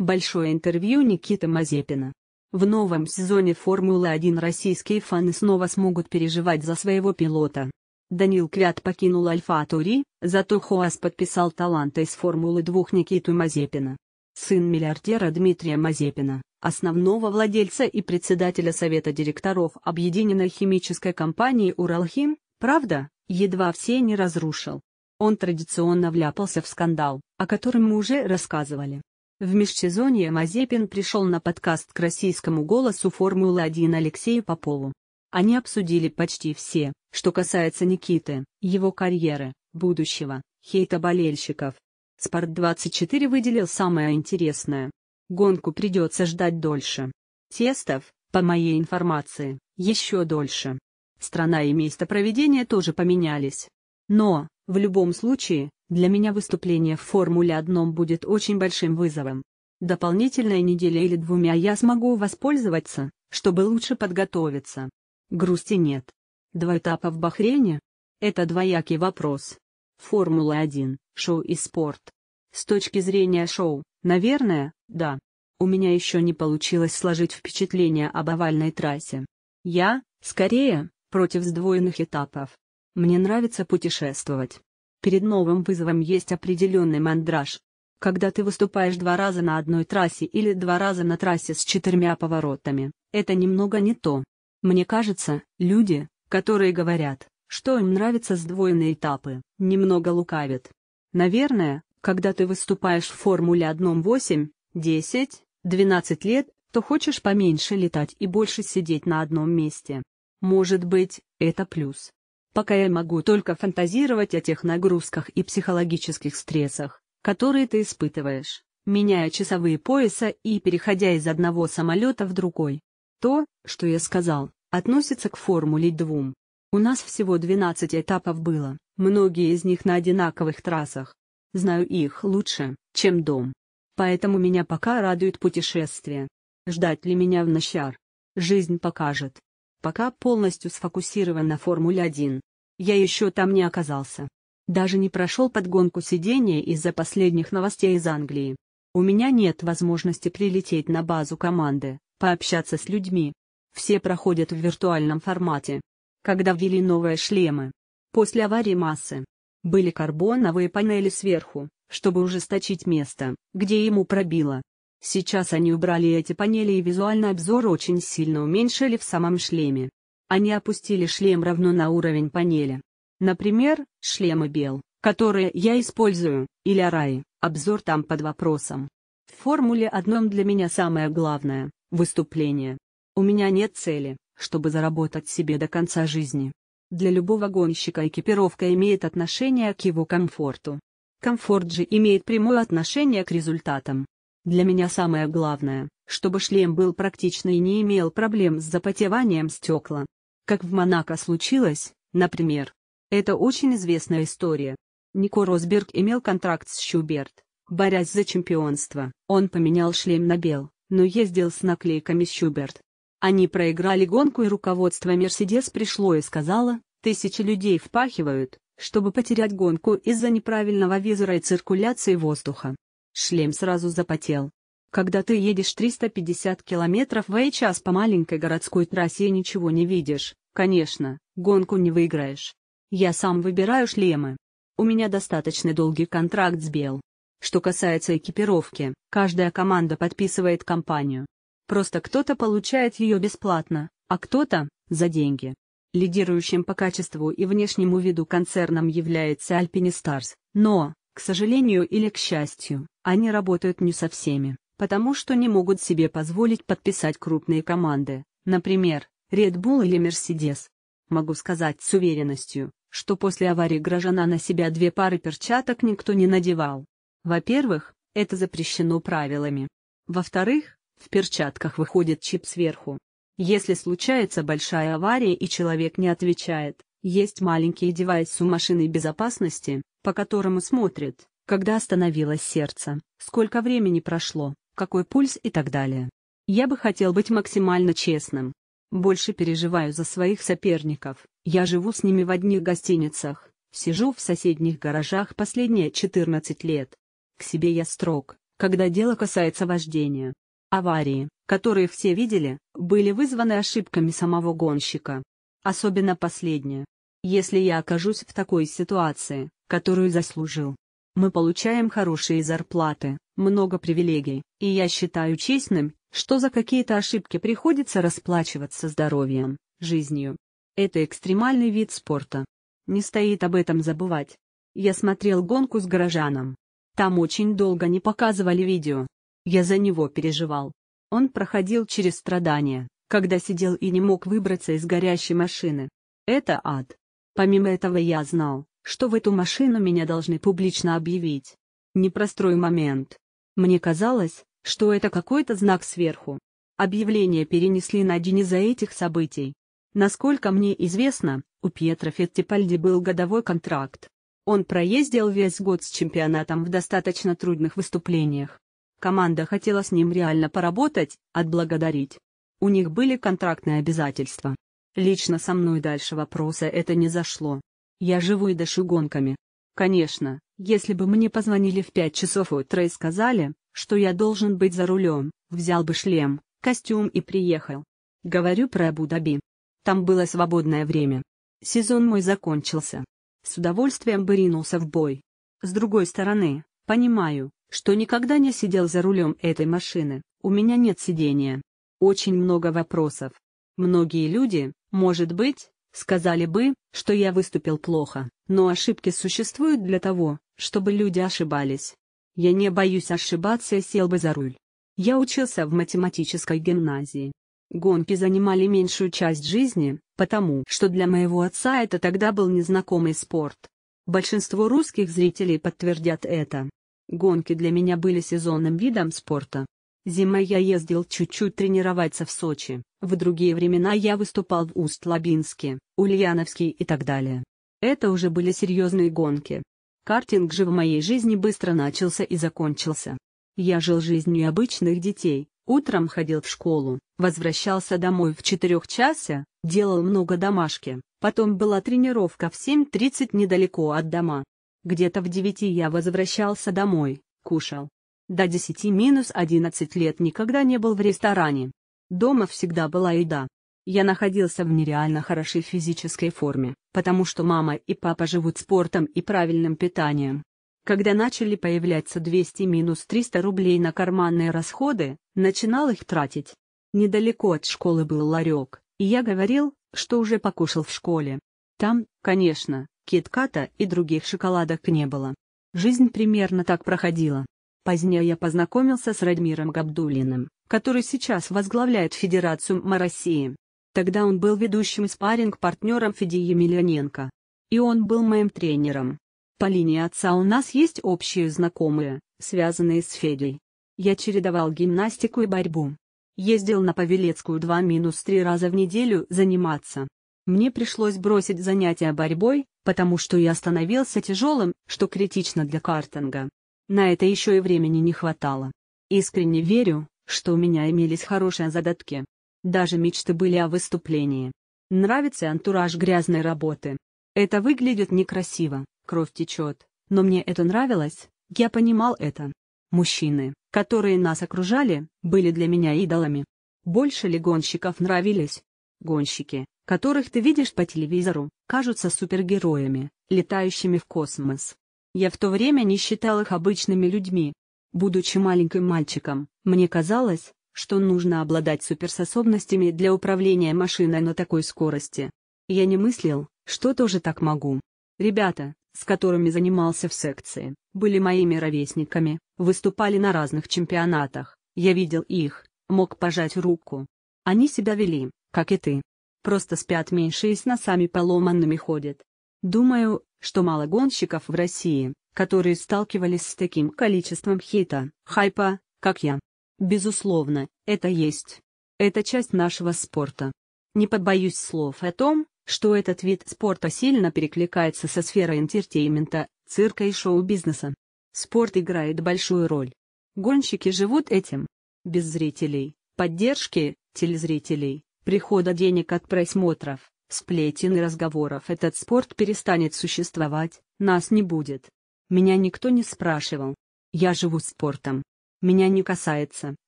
Большое интервью Никиты Мазепина. В новом сезоне Формулы-1 российские фаны снова смогут переживать за своего пилота. Данил Квят покинул Альфа Тури, зато Хуас подписал таланта из Формулы-2 Никиту Мазепина. Сын миллиардера Дмитрия Мазепина, основного владельца и председателя Совета директоров объединенной химической компании «Уралхим», правда, едва все не разрушил. Он традиционно вляпался в скандал, о котором мы уже рассказывали. В межсезонье Мазепин пришел на подкаст к российскому голосу «Формулы-1» Алексею Попову. Они обсудили почти все, что касается Никиты, его карьеры, будущего, хейта болельщиков. Спорт-24 выделил самое интересное. Гонку придется ждать дольше. Тестов, по моей информации, еще дольше. Страна и место проведения тоже поменялись. Но, в любом случае, для меня выступление в Формуле-1 будет очень большим вызовом. Дополнительная неделя или двумя я смогу воспользоваться, чтобы лучше подготовиться. Грусти нет. Два этапа в Бахрейне? Это двоякий вопрос. Формула-1, шоу и спорт. С точки зрения шоу, наверное, да. У меня еще не получилось сложить впечатление об овальной трассе. Я, скорее, против сдвоенных этапов. Мне нравится путешествовать. Перед новым вызовом есть определенный мандраж. Когда ты выступаешь два раза на одной трассе или два раза на трассе с четырьмя поворотами, это немного не то. Мне кажется, люди, которые говорят, что им нравятся сдвоенные этапы, немного лукавят. Наверное, когда ты выступаешь в Формуле 1 8, 10, 12 лет, то хочешь поменьше летать и больше сидеть на одном месте. Может быть, это плюс. Пока я могу только фантазировать о тех нагрузках и психологических стрессах, которые ты испытываешь, меняя часовые пояса и переходя из одного самолета в другой. То, что я сказал, относится к формуле двум. У нас всего 12 этапов было, многие из них на одинаковых трассах. Знаю их лучше, чем дом. Поэтому меня пока радует путешествие. Ждать ли меня в Нащар? Жизнь покажет пока полностью сфокусирован на Формуле-1. Я еще там не оказался. Даже не прошел подгонку сидения из-за последних новостей из Англии. У меня нет возможности прилететь на базу команды, пообщаться с людьми. Все проходят в виртуальном формате. Когда ввели новые шлемы. После аварии массы. Были карбоновые панели сверху, чтобы ужесточить место, где ему пробило. Сейчас они убрали эти панели и визуальный обзор очень сильно уменьшили в самом шлеме. Они опустили шлем равно на уровень панели. Например, шлемы Бел, которые я использую, или Араи, обзор там под вопросом. В Формуле одном для меня самое главное – выступление. У меня нет цели, чтобы заработать себе до конца жизни. Для любого гонщика экипировка имеет отношение к его комфорту. Комфорт же имеет прямое отношение к результатам. Для меня самое главное, чтобы шлем был практичный и не имел проблем с запотеванием стекла. Как в Монако случилось, например. Это очень известная история. Нико Росберг имел контракт с Шуберт. Борясь за чемпионство, он поменял шлем на бел, но ездил с наклейками Шуберт. Они проиграли гонку и руководство Мерседес пришло и сказало, тысячи людей впахивают, чтобы потерять гонку из-за неправильного визора и циркуляции воздуха. Шлем сразу запотел. Когда ты едешь 350 километров в час по маленькой городской трассе и ничего не видишь, конечно, гонку не выиграешь. Я сам выбираю шлемы. У меня достаточно долгий контракт с Бел. Что касается экипировки, каждая команда подписывает компанию. Просто кто-то получает ее бесплатно, а кто-то – за деньги. Лидирующим по качеству и внешнему виду концерном является Alpine Stars, но, к сожалению или к счастью, они работают не со всеми, потому что не могут себе позволить подписать крупные команды, например, Red Bull или Mercedes. Могу сказать с уверенностью, что после аварии граждана на себя две пары перчаток никто не надевал. Во-первых, это запрещено правилами. Во-вторых, в перчатках выходит чип сверху. Если случается большая авария и человек не отвечает, есть маленький девайс у машины безопасности, по которому смотрит, когда остановилось сердце, сколько времени прошло, какой пульс и так далее. Я бы хотел быть максимально честным. Больше переживаю за своих соперников, я живу с ними в одних гостиницах, сижу в соседних гаражах последние 14 лет. К себе я строг, когда дело касается вождения. Аварии, которые все видели, были вызваны ошибками самого гонщика. Особенно последнее. Если я окажусь в такой ситуации, которую заслужил. Мы получаем хорошие зарплаты, много привилегий, и я считаю честным, что за какие-то ошибки приходится расплачиваться здоровьем, жизнью. Это экстремальный вид спорта. Не стоит об этом забывать. Я смотрел гонку с горожаном. Там очень долго не показывали видео. Я за него переживал. Он проходил через страдания, когда сидел и не мог выбраться из горящей машины. Это ад. Помимо этого я знал, что в эту машину меня должны публично объявить. Непростой момент. Мне казалось, что это какой-то знак сверху. Объявление перенесли на день из-за этих событий. Насколько мне известно, у Пьетро Феттипальди был годовой контракт. Он проездил весь год с чемпионатом в достаточно трудных выступлениях. Команда хотела с ним реально поработать, отблагодарить, у них были контрактные обязательства. Лично со мной дальше вопроса это не зашло. Я живу и дышу гонками. Конечно, если бы мне позвонили в 5 часов утра и сказали, что я должен быть за рулем, взял бы шлем, костюм и приехал. Говорю про Абу-Даби. Там было свободное время. Сезон мой закончился. С удовольствием бы ринулся в бой. С другой стороны, понимаю, что никогда не сидел за рулем этой машины, у меня нет сидения. Очень много вопросов. Многие люди, может быть, сказали бы, что я выступил плохо, но ошибки существуют для того, чтобы люди ошибались. Я не боюсь ошибаться и сел бы за руль. Я учился в математической гимназии. Гонки занимали меньшую часть жизни, потому что для моего отца это тогда был незнакомый спорт. Большинство русских зрителей подтвердят это. Гонки для меня были сезонным видом спорта, Зимой я ездил чуть-чуть тренироваться в Сочи, в другие времена я выступал в Усть-Лабинске, Ульяновске и так далее. Это уже были серьезные гонки. Картинг же в моей жизни быстро начался и закончился. Я жил жизнью обычных детей, утром ходил в школу, возвращался домой в 4 часа, делал много домашки, потом была тренировка в 7.30 недалеко от дома. Где-то в 9 я возвращался домой, кушал, до 10-11 лет никогда не был в ресторане. Дома всегда была еда. Я находился в нереально хорошей физической форме, потому что мама и папа живут спортом и правильным питанием. Когда начали появляться 200-300 рублей на карманные расходы, начинал их тратить. Недалеко от школы был ларек, и я говорил, что уже покушал в школе. Там, конечно, китката и других шоколадок не было. Жизнь примерно так проходила. Позднее я познакомился с Радмиром Габдулиным, который сейчас возглавляет Федерацию ММА России. Тогда он был ведущим спарринг-партнером Федии Емельяненко. И он был моим тренером. По линии отца у нас есть общие знакомые, связанные с Федей. Я чередовал гимнастику и борьбу. Ездил на Павелецкую 2-3 раза в неделю заниматься. Мне пришлось бросить занятия борьбой, потому что я становился тяжелым, что критично для картинга. На это еще и времени не хватало. Искренне верю, что у меня имелись хорошие задатки. Даже мечты были о выступлении. Нравится антураж грязной работы. Это выглядит некрасиво, кровь течет, но мне это нравилось, я понимал это. Мужчины, которые нас окружали, были для меня идолами. Больше ли гонщиков нравились? Гонщики, которых ты видишь по телевизору, кажутся супергероями, летающими в космос. Я в то время не считал их обычными людьми. Будучи маленьким мальчиком, мне казалось, что нужно обладать суперспособностями для управления машиной на такой скорости. Я не мыслил, что тоже так могу. Ребята, с которыми занимался в секции, были моими ровесниками, выступали на разных чемпионатах, я видел их, мог пожать руку. Они себя вели, как и ты. Просто спят меньше и с носами поломанными ходят. Думаю, что мало гонщиков в России, которые сталкивались с таким количеством хейта, хайпа, как я. Безусловно, это есть. Это часть нашего спорта. Не подбоюсь слов о том, что этот вид спорта сильно перекликается со сферой интертеймента, цирка и шоу-бизнеса. Спорт играет большую роль. Гонщики живут этим. Без зрителей, поддержки, телезрителей, прихода денег от просмотров, сплетен и разговоров этот спорт перестанет существовать, нас не будет. Меня никто не спрашивал. Я живу спортом. Меня не касается,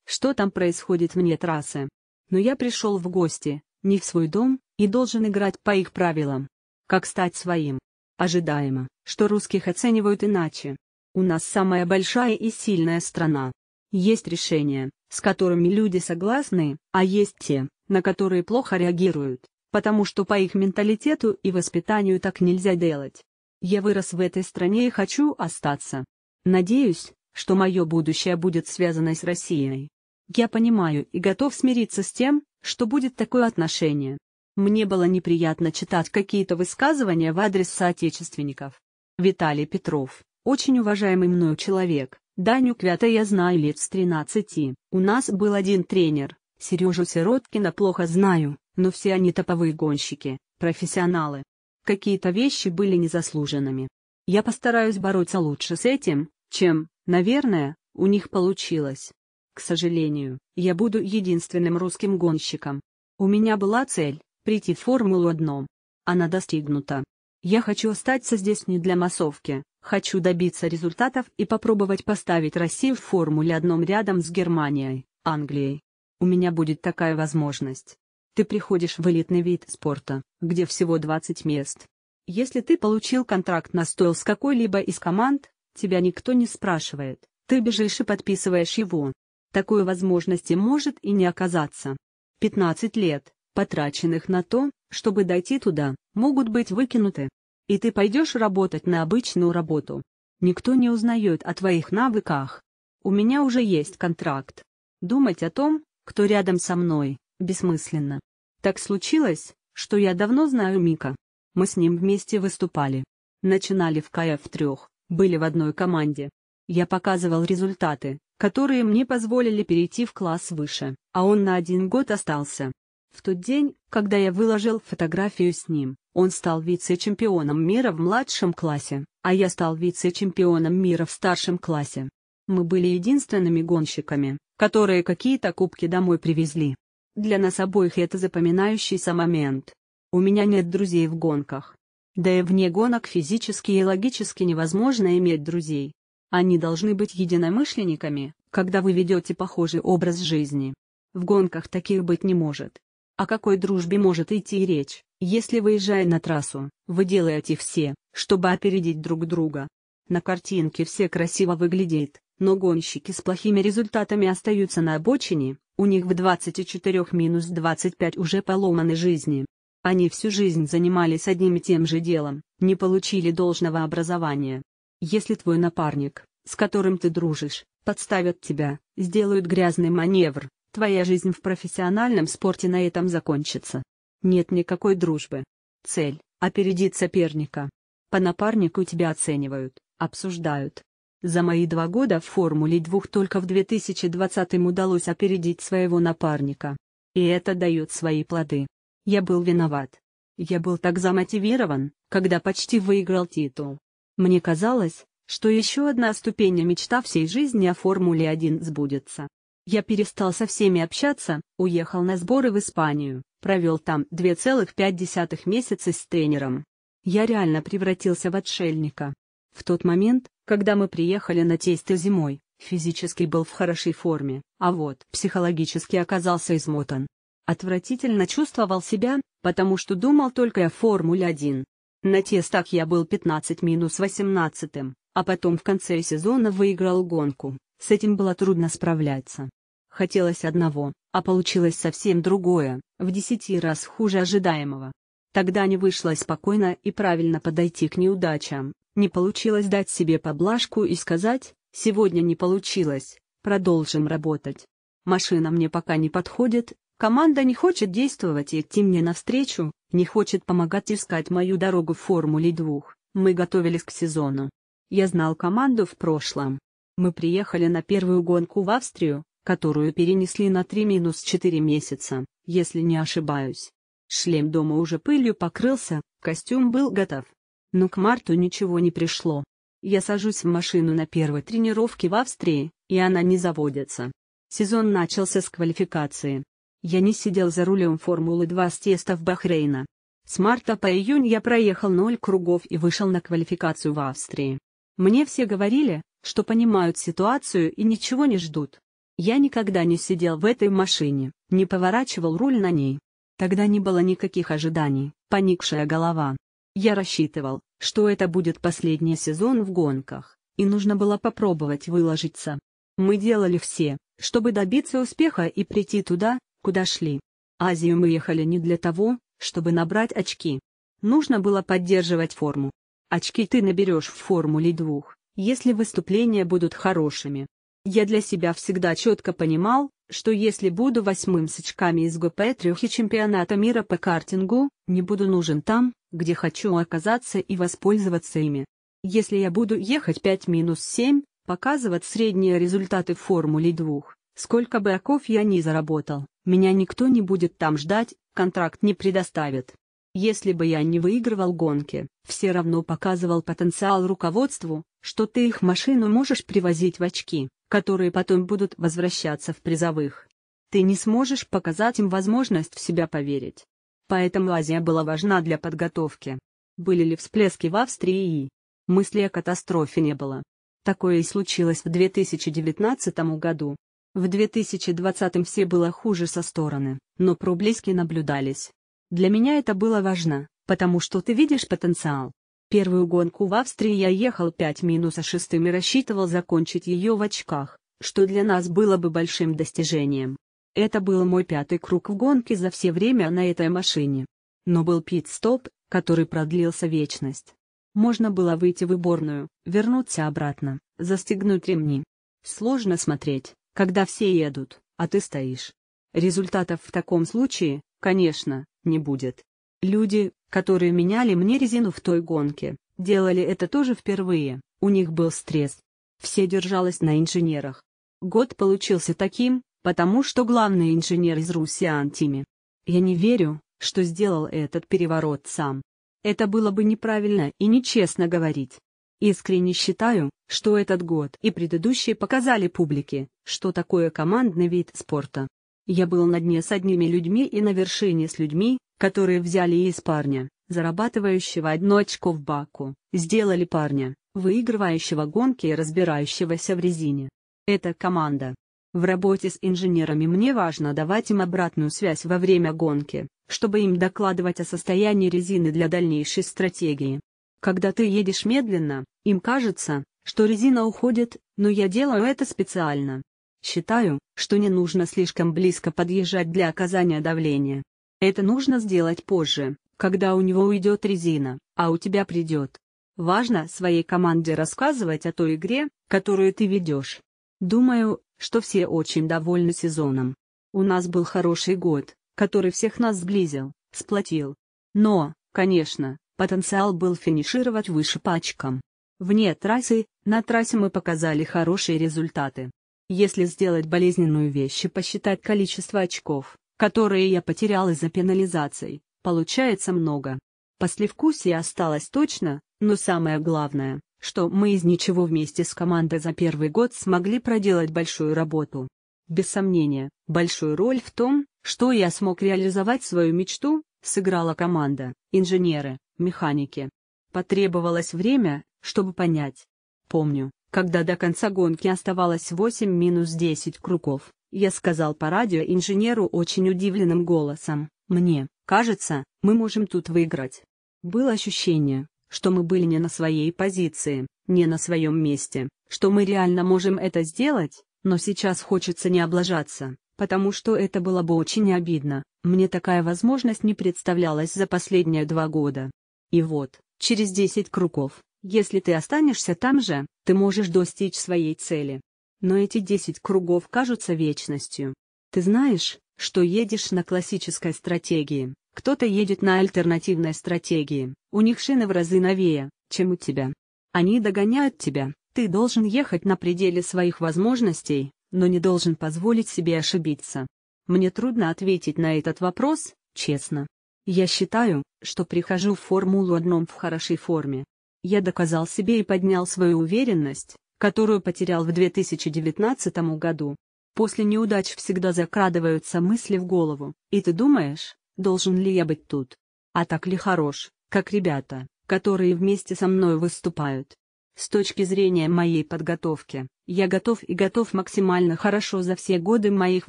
что там происходит вне трассы. Но я пришел в гости, не в свой дом, и должен играть по их правилам. Как стать своим? Ожидаемо, что русских оценивают иначе. У нас самая большая и сильная страна. Есть решения, с которыми люди согласны, а есть те, на которые плохо реагируют потому что по их менталитету и воспитанию так нельзя делать. Я вырос в этой стране и хочу остаться. Надеюсь, что мое будущее будет связано с Россией. Я понимаю и готов смириться с тем, что будет такое отношение. Мне было неприятно читать какие-то высказывания в адрес соотечественников. Виталий Петров, очень уважаемый мною человек, Даню Квята я знаю лет с 13, у нас был один тренер, Сережу Сироткина плохо знаю, но все они топовые гонщики, профессионалы. Какие-то вещи были незаслуженными. Я постараюсь бороться лучше с этим, чем, наверное, у них получилось. К сожалению, я буду единственным русским гонщиком. У меня была цель – прийти в Формулу-1. Она достигнута. Я хочу остаться здесь не для массовки, хочу добиться результатов и попробовать поставить Россию в Формуле-1 рядом с Германией, Англией. У меня будет такая возможность. Ты приходишь в элитный вид спорта, где всего 20 мест. Если ты получил контракт на стойл с какой-либо из команд, тебя никто не спрашивает, ты бежишь и подписываешь его. Такой возможности может и не оказаться. 15 лет, потраченных на то, чтобы дойти туда, могут быть выкинуты. И ты пойдешь работать на обычную работу. Никто не узнает о твоих навыках. У меня уже есть контракт. Думать о том, кто рядом со мной, бессмысленно. Так случилось, что я давно знаю Мика. Мы с ним вместе выступали. Начинали в КФ трех, были в одной команде. Я показывал результаты, которые мне позволили перейти в класс выше, а он на один год остался. В тот день, когда я выложил фотографию с ним, он стал вице-чемпионом мира в младшем классе, а я стал вице-чемпионом мира в старшем классе. Мы были единственными гонщиками, которые какие-то кубки домой привезли. Для нас обоих это запоминающийся момент. У меня нет друзей в гонках. Да и вне гонок физически и логически невозможно иметь друзей. Они должны быть единомышленниками, когда вы ведете похожий образ жизни. В гонках таких быть не может. О какой дружбе может идти речь, если выезжая на трассу, вы делаете все, чтобы опередить друг друга, на картинке все красиво выглядит, но гонщики с плохими результатами остаются на обочине, у них в 24-25 уже поломаны жизни. Они всю жизнь занимались одним и тем же делом, не получили должного образования. Если твой напарник, с которым ты дружишь, подставят тебя, сделают грязный маневр, твоя жизнь в профессиональном спорте на этом закончится. Нет никакой дружбы. Цель – опередить соперника. По напарнику тебя оценивают, обсуждают. За мои два года в Формуле 2 только в 2020 удалось опередить своего напарника. И это дает свои плоды. Я был виноват. Я был так замотивирован, когда почти выиграл титул. Мне казалось, что еще одна ступень мечта всей жизни о Формуле 1 сбудется. Я перестал со всеми общаться, уехал на сборы в Испанию, провел там 2,5 месяца с тренером. Я реально превратился в отшельника. В тот момент, когда мы приехали на тесто зимой, физически был в хорошей форме, а вот психологически оказался измотан. Отвратительно чувствовал себя, потому что думал только о Формуле-1. На тестах я был 15-18, а потом в конце сезона выиграл гонку, с этим было трудно справляться. Хотелось одного, а получилось совсем другое, в десяти раз хуже ожидаемого. Тогда не вышло спокойно и правильно подойти к неудачам, не получилось дать себе поблажку и сказать, сегодня не получилось, продолжим работать. Машина мне пока не подходит, команда не хочет действовать и идти мне навстречу, не хочет помогать искать мою дорогу в Формуле 2, мы готовились к сезону. Я знал команду в прошлом. Мы приехали на первую гонку в Австрию, которую перенесли на 3-4 месяца, если не ошибаюсь. Шлем дома уже пылью покрылся, костюм был готов но к марту ничего не пришло. Я сажусь в машину на первой тренировке в Австрии, и она не заводится. Сезон начался с квалификации. Я не сидел за рулем Формулы-2 с тестов Бахрейна. С марта по июнь я проехал ноль кругов и вышел на квалификацию в Австрии. Мне все говорили, что понимают ситуацию и ничего не ждут. Я никогда не сидел в этой машине, не поворачивал руль на ней. Тогда не было никаких ожиданий, поникшая голова, я рассчитывал, что это будет последний сезон в гонках, и нужно было попробовать выложиться. Мы делали все, чтобы добиться успеха и прийти туда, куда шли. Азию мы ехали не для того, чтобы набрать очки. Нужно было поддерживать форму. Очки ты наберешь в формуле двух, если выступления будут хорошими. Я для себя всегда четко понимал, что если буду восьмым с очками из ГП и чемпионата мира по картингу, не буду нужен там, где хочу оказаться и воспользоваться ими. Если я буду ехать 5-7, показывать средние результаты в формуле 2, сколько бы оков я ни заработал, меня никто не будет там ждать, контракт не предоставит. Если бы я не выигрывал гонки, все равно показывал потенциал руководству, что ты их машину можешь привозить в очки, которые потом будут возвращаться в призовых. Ты не сможешь показать им возможность в себя поверить. Поэтому Азия была важна для подготовки. Были ли всплески в Австрии? Мысли о катастрофе не было. Такое и случилось в 2019 году. В 2020 все было хуже со стороны, но проблески наблюдались. Для меня это было важно, потому что ты видишь потенциал. Первую гонку в Австрии я ехал 5 минуса шестым и рассчитывал закончить ее в очках, что для нас было бы большим достижением. Это был мой пятый круг в гонке за все время на этой машине. Но был пит-стоп, который продлился вечность. Можно было выйти в уборную, вернуться обратно, застегнуть ремни. Сложно смотреть, когда все едут, а ты стоишь. Результатов в таком случае, конечно, не будет. Люди, которые меняли мне резину в той гонке, делали это тоже впервые, у них был стресс. Все держалось на инженерах. Год получился таким, потому что главный инженер из Руси Антими. Я не верю, что сделал этот переворот сам. Это было бы неправильно и нечестно говорить. Искренне считаю, что этот год и предыдущие показали публике, что такое командный вид спорта. Я был на дне с одними людьми и на вершине с людьми, которые взяли из парня, зарабатывающего одно очко в баку, сделали парня, выигрывающего гонки и разбирающегося в резине. Это команда. В работе с инженерами мне важно давать им обратную связь во время гонки, чтобы им докладывать о состоянии резины для дальнейшей стратегии. Когда ты едешь медленно, им кажется, что резина уходит, но я делаю это специально. Считаю, что не нужно слишком близко подъезжать для оказания давления. Это нужно сделать позже, когда у него уйдет резина, а у тебя придет. Важно своей команде рассказывать о той игре, которую ты ведешь. Думаю, что все очень довольны сезоном. У нас был хороший год, который всех нас сблизил, сплотил. Но, конечно, потенциал был финишировать выше по очкам. Вне трассы, на трассе мы показали хорошие результаты. Если сделать болезненную вещь и посчитать количество очков, которые я потерял из-за пенализаций, получается много. Послевкусие осталось точно, но самое главное, что мы из ничего вместе с командой за первый год смогли проделать большую работу. Без сомнения, большую роль в том, что я смог реализовать свою мечту, сыграла команда, инженеры, механики. Потребовалось время, чтобы понять. Помню, когда до конца гонки оставалось 8 минус 10 кругов, я сказал по радио инженеру очень удивленным голосом, мне, кажется, мы можем тут выиграть. Было ощущение, что мы были не на своей позиции, не на своем месте, что мы реально можем это сделать, но сейчас хочется не облажаться, потому что это было бы очень обидно, мне такая возможность не представлялась за последние два года. И вот, через 10 кругов, если ты останешься там же, ты можешь достичь своей цели. Но эти 10 кругов кажутся вечностью. Ты знаешь, что едешь на классической стратегии, кто-то едет на альтернативной стратегии, у них шины в разы новее, чем у тебя. Они догоняют тебя, ты должен ехать на пределе своих возможностей, но не должен позволить себе ошибиться. Мне трудно ответить на этот вопрос, честно. Я считаю, что прихожу в формулу одном в хорошей форме. Я доказал себе и поднял свою уверенность, которую потерял в 2019 году. После неудач всегда закрадываются мысли в голову, и ты думаешь, должен ли я быть тут? А так ли хорош, как ребята, которые вместе со мной выступают? С точки зрения моей подготовки, я готов и готов максимально хорошо за все годы моих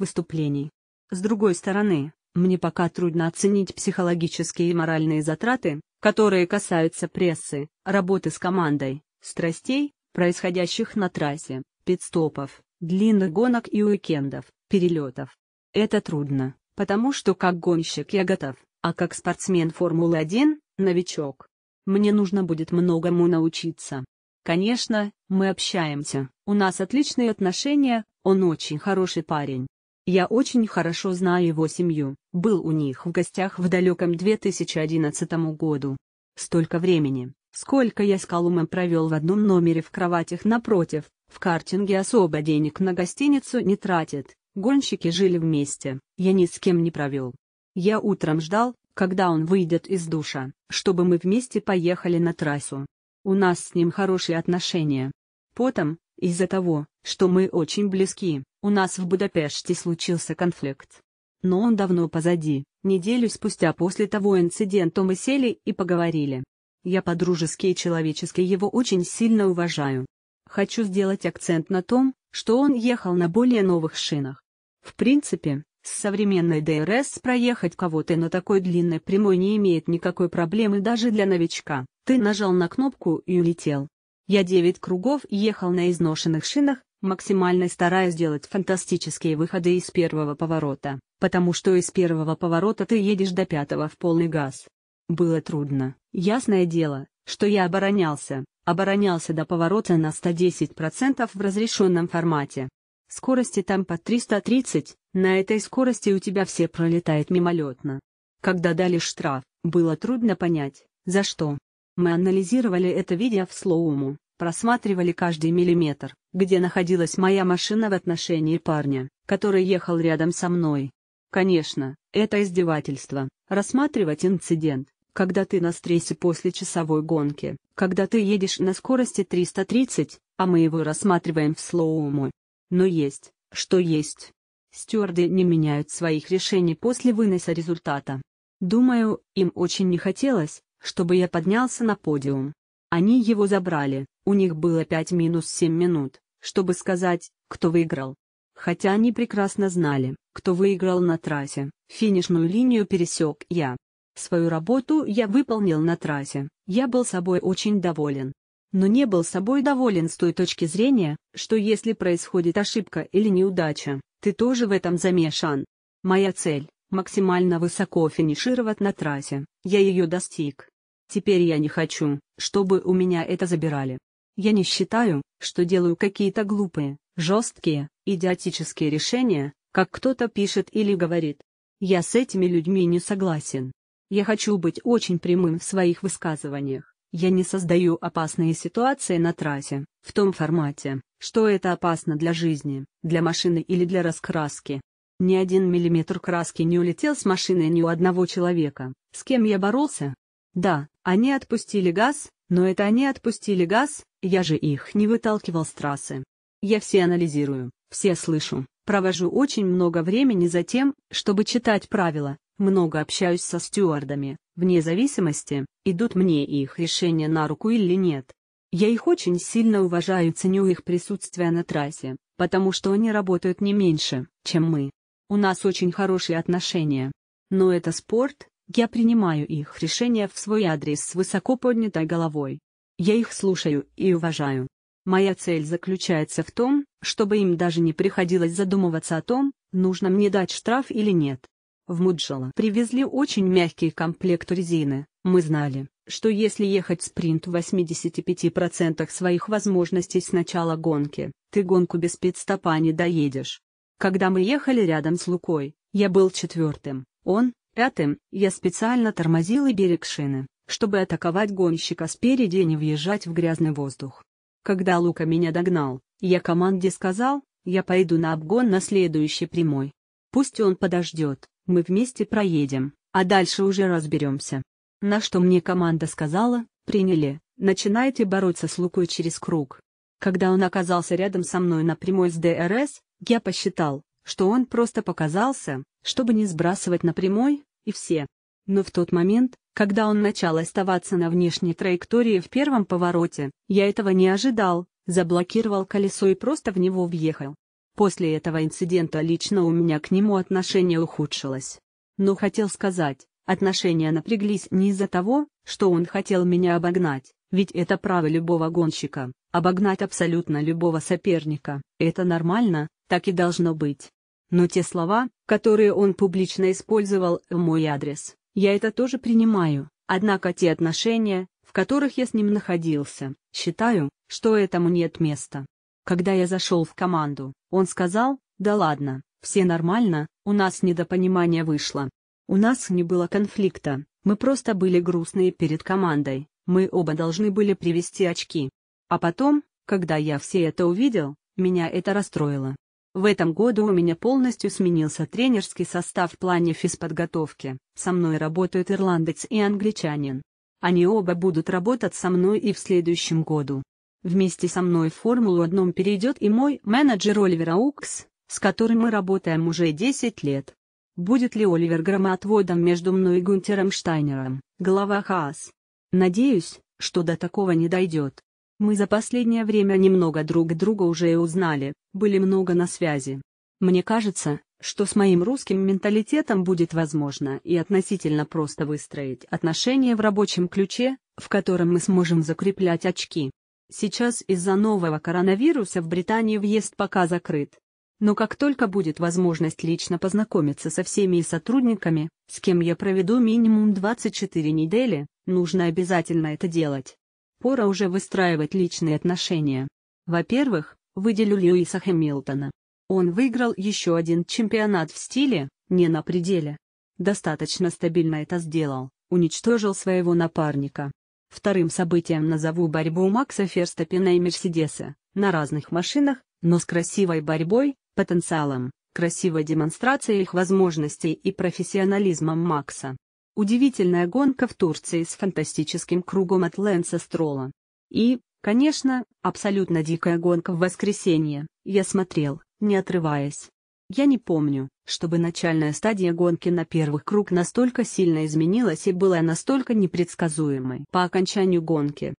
выступлений. С другой стороны, мне пока трудно оценить психологические и моральные затраты, которые касаются прессы, работы с командой, страстей, происходящих на трассе, пидстопов, длинных гонок и уикендов, перелетов. Это трудно. Потому что как гонщик я готов, а как спортсмен Формулы-1 – новичок. Мне нужно будет многому научиться. Конечно, мы общаемся, у нас отличные отношения, он очень хороший парень. Я очень хорошо знаю его семью, был у них в гостях в далеком 2011 году. Столько времени, сколько я с Колумом провел в одном номере в кроватях напротив, в картинге особо денег на гостиницу не тратит, Гонщики жили вместе, я ни с кем не провел. Я утром ждал, когда он выйдет из душа, чтобы мы вместе поехали на трассу. У нас с ним хорошие отношения. Потом, из-за того, что мы очень близки, у нас в Будапеште случился конфликт. Но он давно позади, неделю спустя после того инцидента мы сели и поговорили. Я по-дружески и человечески его очень сильно уважаю. Хочу сделать акцент на том, что он ехал на более новых шинах. В принципе, с современной ДРС проехать кого-то на такой длинной прямой не имеет никакой проблемы даже для новичка. Ты нажал на кнопку и улетел. Я 9 кругов ехал на изношенных шинах, максимально стараясь сделать фантастические выходы из первого поворота, потому что из первого поворота ты едешь до пятого в полный газ. Было трудно, ясное дело, что я оборонялся, оборонялся до поворота на 110% в разрешенном формате, Скорости там по 330, на этой скорости у тебя все пролетает мимолетно. Когда дали штраф, было трудно понять, за что. Мы анализировали это видео в слоуму, просматривали каждый миллиметр, где находилась моя машина в отношении парня, который ехал рядом со мной. Конечно, это издевательство, рассматривать инцидент, когда ты на стрессе после часовой гонки, когда ты едешь на скорости 330, а мы его рассматриваем в слоуму, но есть, что есть. Стюарды не меняют своих решений после выноса результата. Думаю, им очень не хотелось, чтобы я поднялся на подиум. Они его забрали, у них было 5 минус 7 минут, чтобы сказать, кто выиграл. Хотя они прекрасно знали, кто выиграл на трассе, финишную линию пересек я. Свою работу я выполнил на трассе, я был собой очень доволен но не был собой доволен с той точки зрения, что если происходит ошибка или неудача, ты тоже в этом замешан. Моя цель – максимально высоко финишировать на трассе, я ее достиг. Теперь я не хочу, чтобы у меня это забирали. Я не считаю, что делаю какие-то глупые, жесткие, идиотические решения, как кто-то пишет или говорит. Я с этими людьми не согласен. Я хочу быть очень прямым в своих высказываниях. Я не создаю опасные ситуации на трассе, в том формате, что это опасно для жизни, для машины или для раскраски. Ни один миллиметр краски не улетел с машины ни у одного человека, с кем я боролся. Да, они отпустили газ, но это они отпустили газ, я же их не выталкивал с трассы. Я все анализирую, все слышу, провожу очень много времени за тем, чтобы читать правила, много общаюсь со стюардами, вне зависимости, идут мне их решения на руку или нет. Я их очень сильно уважаю и ценю их присутствие на трассе, потому что они работают не меньше, чем мы. У нас очень хорошие отношения. Но это спорт, я принимаю их решения в свой адрес с высоко поднятой головой. Я их слушаю и уважаю. Моя цель заключается в том, чтобы им даже не приходилось задумываться о том, нужно мне дать штраф или нет. В Муджала привезли очень мягкий комплект резины. Мы знали, что если ехать спринт в 85% своих возможностей с начала гонки, ты гонку без пидстопа не доедешь. Когда мы ехали рядом с Лукой, я был четвертым, он — пятым, я специально тормозил и берег шины, чтобы атаковать гонщика спереди и не въезжать в грязный воздух. Когда Лука меня догнал, я команде сказал, я пойду на обгон на следующей прямой. Пусть он подождет, мы вместе проедем, а дальше уже разберемся. На что мне команда сказала, приняли, начинаете бороться с Лукой через круг. Когда он оказался рядом со мной на прямой с ДРС, я посчитал, что он просто показался, чтобы не сбрасывать на прямой, и все. Но в тот момент, когда он начал оставаться на внешней траектории в первом повороте, я этого не ожидал, заблокировал колесо и просто в него въехал. После этого инцидента лично у меня к нему отношение ухудшилось. Но хотел сказать, отношения напряглись не из-за того, что он хотел меня обогнать, ведь это право любого гонщика, обогнать абсолютно любого соперника, это нормально, так и должно быть. Но те слова, которые он публично использовал в мой адрес, я это тоже принимаю, однако те отношения, в которых я с ним находился, считаю, что этому нет места. Когда я зашел в команду, он сказал, да ладно, все нормально, у нас недопонимание вышло. У нас не было конфликта, мы просто были грустные перед командой, мы оба должны были привести очки. А потом, когда я все это увидел, меня это расстроило. В этом году у меня полностью сменился тренерский состав в плане физподготовки. Со мной работают ирландец и англичанин. Они оба будут работать со мной и в следующем году. Вместе со мной в Формулу-1 перейдет и мой менеджер Оливер Аукс, с которым мы работаем уже 10 лет. Будет ли Оливер громоотводом между мной и Гунтером Штайнером, глава Хаас? Надеюсь, что до такого не дойдет. Мы за последнее время немного друг друга уже и узнали, были много на связи. Мне кажется, что с моим русским менталитетом будет возможно и относительно просто выстроить отношения в рабочем ключе, в котором мы сможем закреплять очки. Сейчас из-за нового коронавируса в Британии въезд пока закрыт. Но как только будет возможность лично познакомиться со всеми и сотрудниками, с кем я проведу минимум 24 недели, нужно обязательно это делать. Пора уже выстраивать личные отношения. Во-первых, выделю Льюиса Хэмилтона. Он выиграл еще один чемпионат в стиле, не на пределе. Достаточно стабильно это сделал, уничтожил своего напарника. Вторым событием назову борьбу Макса Ферстаппина и Мерседеса, на разных машинах, но с красивой борьбой, потенциалом, красивой демонстрацией их возможностей и профессионализмом Макса. Удивительная гонка в Турции с фантастическим кругом от Лэнса Строла. И, конечно, абсолютно дикая гонка в воскресенье, я смотрел, не отрываясь, я не помню, чтобы начальная стадия гонки на первых круг настолько сильно изменилась и была настолько непредсказуемой. По окончанию гонки,